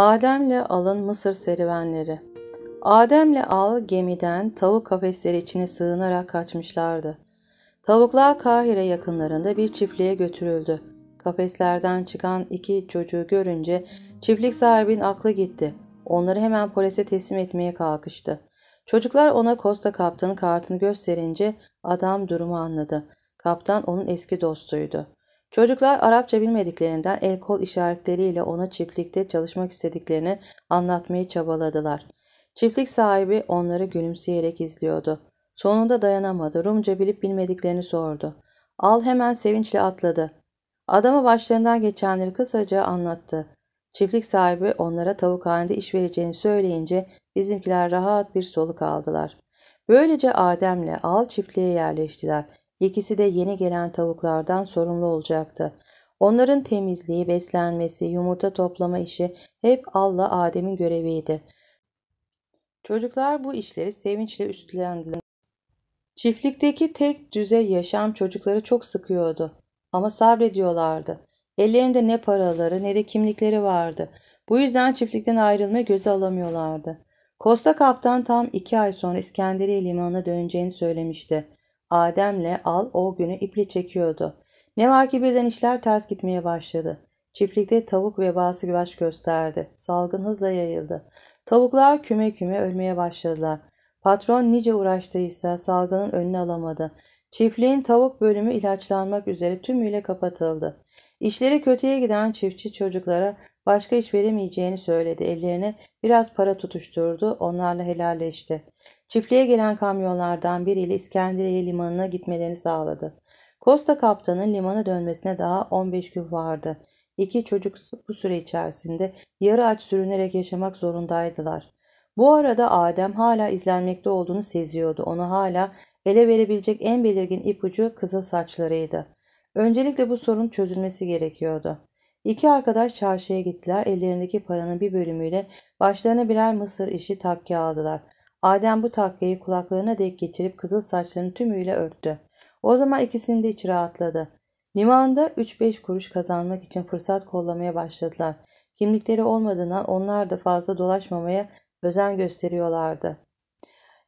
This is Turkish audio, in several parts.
Adem'le alın Mısır serüvenleri. Adem'le al gemiden tavuk kafesleri içine sığınarak kaçmışlardı. Tavuklar Kahire yakınlarında bir çiftliğe götürüldü. Kafeslerden çıkan iki çocuğu görünce çiftlik sahibinin aklı gitti. Onları hemen polise teslim etmeye kalkıştı. Çocuklar ona Costa kaptanın kartını gösterince adam durumu anladı. Kaptan onun eski dostuydu. Çocuklar Arapça bilmediklerinden el kol işaretleriyle ona çiftlikte çalışmak istediklerini anlatmaya çabaladılar. Çiftlik sahibi onları gülümseyerek izliyordu. Sonunda dayanamadı. Rumca bilip bilmediklerini sordu. Al hemen sevinçle atladı. Adamı başlarından geçenleri kısaca anlattı. Çiftlik sahibi onlara tavukhanede iş vereceğini söyleyince bizimkiler rahat bir soluk aldılar. Böylece Adem'le Al çiftliğe yerleştiler. İkisi de yeni gelen tavuklardan sorumlu olacaktı. Onların temizliği, beslenmesi, yumurta toplama işi hep Allah Adem'in göreviydi. Çocuklar bu işleri sevinçle üstlendiler. Çiftlikteki tek düze yaşam çocukları çok sıkıyordu ama sabrediyorlardı. Ellerinde ne paraları ne de kimlikleri vardı. Bu yüzden çiftlikten ayrılmayı göze alamıyorlardı. Costa kaptan tam iki ay sonra İskenderiye limanına döneceğini söylemişti. Adem'le Al o günü iple çekiyordu. Ne var ki birden işler ters gitmeye başladı. Çiftlikte tavuk vebası güveç gösterdi. Salgın hızla yayıldı. Tavuklar küme küme ölmeye başladılar. Patron nice uğraştıysa salgının önünü alamadı. Çiftliğin tavuk bölümü ilaçlanmak üzere tümüyle kapatıldı. İşleri kötüye giden çiftçi çocuklara başka iş veremeyeceğini söyledi. Ellerine biraz para tutuşturdu. Onlarla helalleşti. Çiftliğe gelen kamyonlardan biriyle İskenderiye limanına gitmelerini sağladı. Costa kaptanın limana dönmesine daha 15 gün vardı. İki çocuk bu süre içerisinde yarı aç sürünerek yaşamak zorundaydılar. Bu arada Adem hala izlenmekte olduğunu seziyordu. Onu hala ele verebilecek en belirgin ipucu kızıl saçlarıydı. Öncelikle bu sorun çözülmesi gerekiyordu. İki arkadaş çarşıya gittiler. Ellerindeki paranın bir bölümüyle başlarına birer mısır işi takke aldılar. Adem bu takkeyi kulaklarına dek geçirip kızıl saçlarını tümüyle örttü. O zaman ikisinin de içi rahatladı. Limanda 3-5 kuruş kazanmak için fırsat kollamaya başladılar. Kimlikleri olmadığına onlar da fazla dolaşmamaya özen gösteriyorlardı.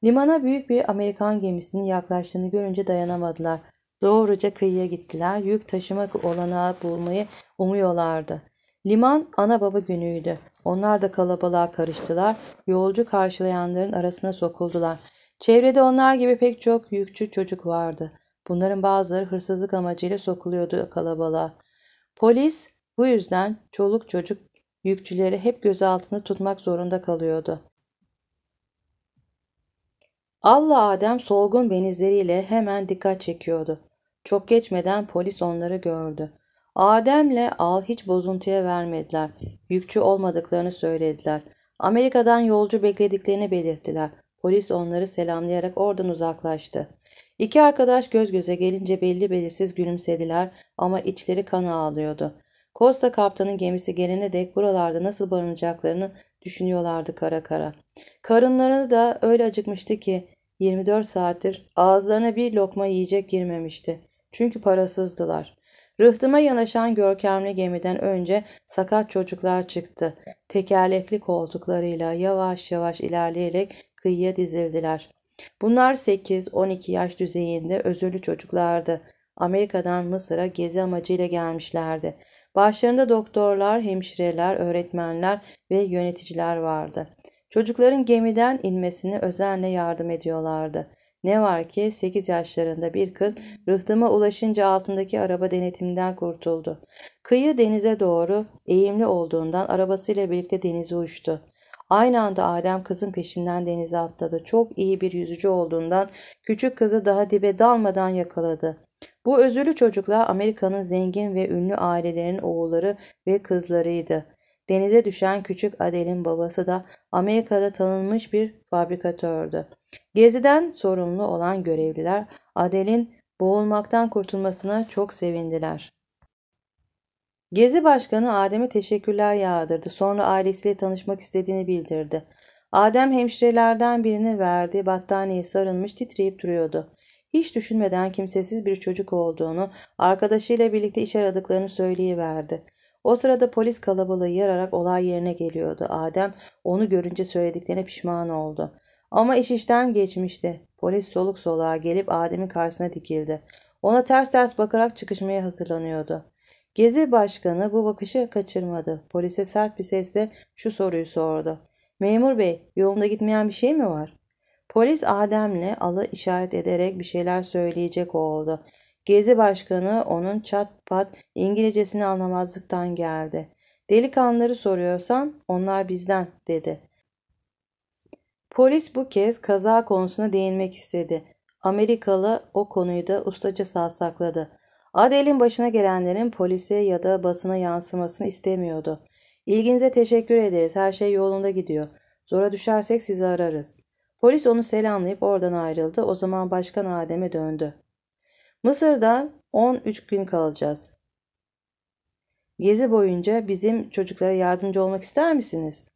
Limana büyük bir Amerikan gemisinin yaklaştığını görünce dayanamadılar. Doğruca kıyıya gittiler. Yük taşımak olanağı bulmayı umuyorlardı. Liman ana baba günüydü. Onlar da kalabalığa karıştılar. Yolcu karşılayanların arasına sokuldular. Çevrede onlar gibi pek çok yükçü çocuk vardı. Bunların bazıları hırsızlık amacıyla sokuluyordu kalabalığa. Polis bu yüzden çoluk çocuk yükçüleri hep gözaltında tutmak zorunda kalıyordu. Allah Adem solgun benizleriyle hemen dikkat çekiyordu. Çok geçmeden polis onları gördü. Adem'le Al hiç bozuntuya vermediler. Yükçü olmadıklarını söylediler. Amerika'dan yolcu beklediklerini belirttiler. Polis onları selamlayarak oradan uzaklaştı. İki arkadaş göz göze gelince belli belirsiz gülümsediler ama içleri kan ağlıyordu. Costa kaptanın gemisi gelene dek buralarda nasıl barınacaklarını düşünüyorlardı kara kara. Karınları da öyle acıkmıştı ki 24 saattir ağızlarına bir lokma yiyecek girmemişti. Çünkü parasızdılar. Rıhtıma yanaşan görkemli gemiden önce sakat çocuklar çıktı. Tekerlekli koltuklarıyla yavaş yavaş ilerleyerek kıyıya dizildiler. Bunlar 8-12 yaş düzeyinde özürlü çocuklardı. Amerika'dan Mısır'a gezi amacıyla gelmişlerdi. Başlarında doktorlar, hemşireler, öğretmenler ve yöneticiler vardı. Çocukların gemiden inmesine özenle yardım ediyorlardı. Ne var ki 8 yaşlarında bir kız rıhtıma ulaşınca altındaki araba denetimden kurtuldu. Kıyı denize doğru eğimli olduğundan arabasıyla birlikte denize uçtu. Aynı anda Adem kızın peşinden denize atladı. Çok iyi bir yüzücü olduğundan küçük kızı daha dibe dalmadan yakaladı. Bu özürlü çocuklar Amerika'nın zengin ve ünlü ailelerin oğulları ve kızlarıydı. Denize düşen küçük Adel'in babası da Amerika'da tanınmış bir fabrikatördü. Geziden sorumlu olan görevliler Adel'in boğulmaktan kurtulmasına çok sevindiler. Gezi Başkanı Adem'e teşekkürler yağdırdı. Sonra ailesiyle tanışmak istediğini bildirdi. Adem hemşirelerden birini verdiği battaniyeye sarılmış titreyip duruyordu. Hiç düşünmeden kimsesiz bir çocuk olduğunu, arkadaşıyla birlikte iş aradıklarını söyleyiverdi. O sırada polis kalabalığı yararak olay yerine geliyordu. Adem onu görünce söylediklerine pişman oldu. Ama iş işten geçmişti. Polis soluk soluğa gelip Adem'in karşısına dikildi. Ona ters ters bakarak çıkışmaya hazırlanıyordu. Gezi başkanı bu bakışı kaçırmadı. Polise sert bir sesle şu soruyu sordu. Memur bey yolunda gitmeyen bir şey mi var? Polis Adem'le alı işaret ederek bir şeyler söyleyecek oldu. Gezi başkanı onun çat pat İngilizcesini anlamazlıktan geldi. Delikanlıları soruyorsan onlar bizden dedi. Polis bu kez kaza konusuna değinmek istedi. Amerikalı o konuyu da ustaca savsakladı. Adel'in başına gelenlerin polise ya da basına yansımasını istemiyordu. İlginize teşekkür ederiz. Her şey yolunda gidiyor. Zora düşersek sizi ararız. Polis onu selamlayıp oradan ayrıldı. O zaman başkan Adem'e döndü. Mısır'dan 13 gün kalacağız. Gezi boyunca bizim çocuklara yardımcı olmak ister misiniz?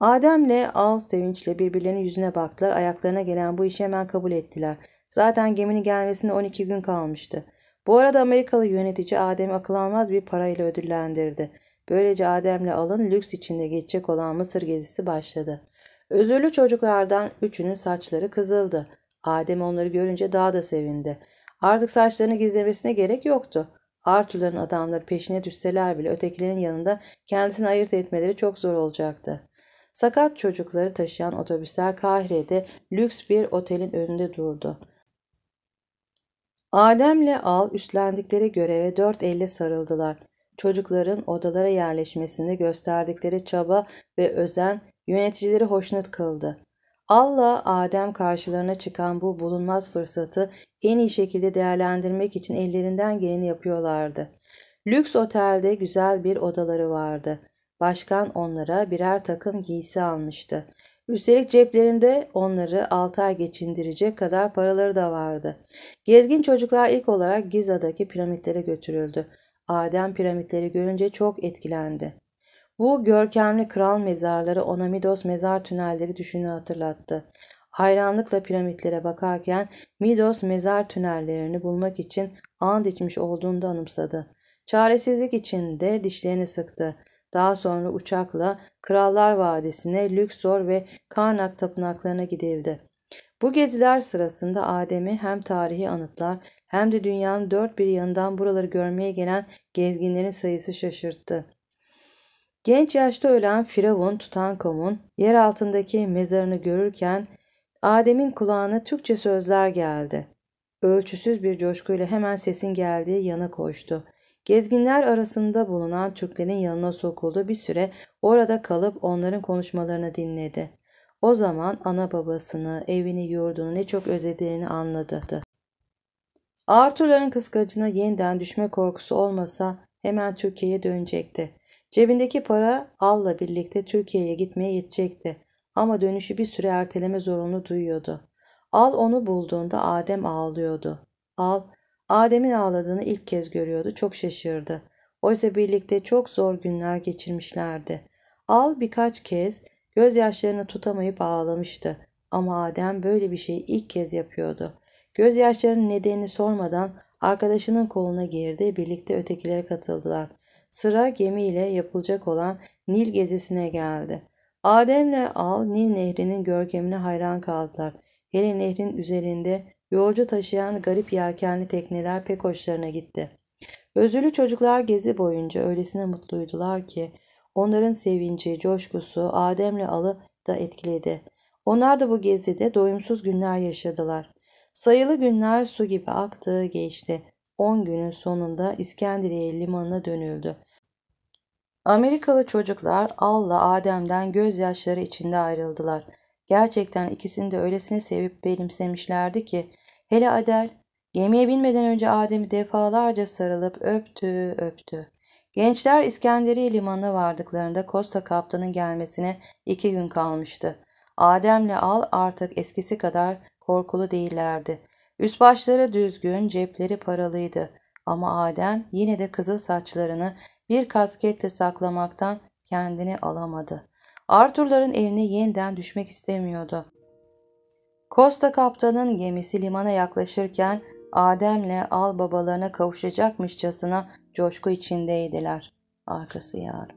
Adem'le Al sevinçle birbirlerinin yüzüne baktılar. Ayaklarına gelen bu işi hemen kabul ettiler. Zaten geminin gelmesine 12 gün kalmıştı. Bu arada Amerikalı yönetici Adem'i akıl almaz bir parayla ödüllendirdi. Böylece Adem'le Al'ın lüks içinde geçecek olan Mısır gezisi başladı. Özürlü çocuklardan üçünün saçları kızıldı. Adem onları görünce daha da sevindi. Artık saçlarını gizlemesine gerek yoktu. Arthur'ların adamları peşine düşseler bile ötekilerin yanında kendisini ayırt etmeleri çok zor olacaktı. Sakat çocukları taşıyan otobüsler Kahire'de lüks bir otelin önünde durdu. Adem'le Al üstlendikleri göreve dört elle sarıldılar. Çocukların odalara yerleşmesinde gösterdikleri çaba ve özen yöneticileri hoşnut kıldı. Allah Adem karşılarına çıkan bu bulunmaz fırsatı en iyi şekilde değerlendirmek için ellerinden geleni yapıyorlardı. Lüks otelde güzel bir odaları vardı. Başkan onlara birer takım giysi almıştı. Üstelik ceplerinde onları 6 ay geçindirecek kadar paraları da vardı. Gezgin çocuklar ilk olarak Giza'daki piramitlere götürüldü. Adem piramitleri görünce çok etkilendi. Bu görkemli kral mezarları Onamidos mezar tünelleri düşünü hatırlattı. Hayranlıkla piramitlere bakarken Midos mezar tünellerini bulmak için and içmiş olduğunu da anımsadı. Çaresizlik içinde dişlerini sıktı. Daha sonra uçakla Krallar Vadisi'ne Lüksor ve Karnak tapınaklarına gidildi. Bu geziler sırasında Adem'i hem tarihi anıtlar hem de dünyanın dört bir yanından buraları görmeye gelen gezginlerin sayısı şaşırttı. Genç yaşta ölen Firavun Tutankamun yer altındaki mezarını görürken Adem'in kulağına Türkçe sözler geldi. Ölçüsüz bir coşkuyla hemen sesin geldiği yana koştu. Gezginler arasında bulunan Türklerin yanına sokuldu bir süre orada kalıp onların konuşmalarını dinledi. O zaman ana babasını, evini, yurdunu ne çok özlediğini anladı. Arthur'ların kıskacına yeniden düşme korkusu olmasa hemen Türkiye'ye dönecekti. Cebindeki para Al'la birlikte Türkiye'ye gitmeye yetecekti ama dönüşü bir süre erteleme zorunlu duyuyordu. Al onu bulduğunda Adem ağlıyordu. Al, Adem'in ağladığını ilk kez görüyordu, çok şaşırdı. Oysa birlikte çok zor günler geçirmişlerdi. Al birkaç kez gözyaşlarını tutamayıp ağlamıştı ama Adem böyle bir şeyi ilk kez yapıyordu. Gözyaşlarının nedenini sormadan arkadaşının koluna girdi, birlikte ötekilere katıldılar. Sıra gemiyle yapılacak olan Nil gezisine geldi. Adem'le Al Nil nehrinin görkemine hayran kaldılar. Hele nehrin üzerinde yolcu taşıyan garip yelkenli tekneler pek hoşlarına gitti. Özürlü çocuklar gezi boyunca öylesine mutluydular ki onların sevinci, coşkusu Adem'le Al'ı da etkiledi. Onlar da bu gezide doyumsuz günler yaşadılar. Sayılı günler su gibi aktı geçti. 10 günün sonunda İskenderiye limanına dönüldü. Amerikalı çocuklar Al'la Adem'den gözyaşları içinde ayrıldılar. Gerçekten ikisini de öylesine sevip benimsemişlerdi ki hele Adel gemiye binmeden önce Adem'i defalarca sarılıp öptü öptü. Gençler İskenderiye limanına vardıklarında Costa kaptanın gelmesine iki gün kalmıştı. Adem'le Al artık eskisi kadar korkulu değillerdi. Üst başları düzgün, cepleri paralıydı ama Adem yine de kızıl saçlarını bir kasketle saklamaktan kendini alamadı. Arthur'ların eline yeniden düşmek istemiyordu. Costa kaptanın gemisi limana yaklaşırken Adem'le al babalarına kavuşacakmışçasına coşku içindeydiler. Arkası yar.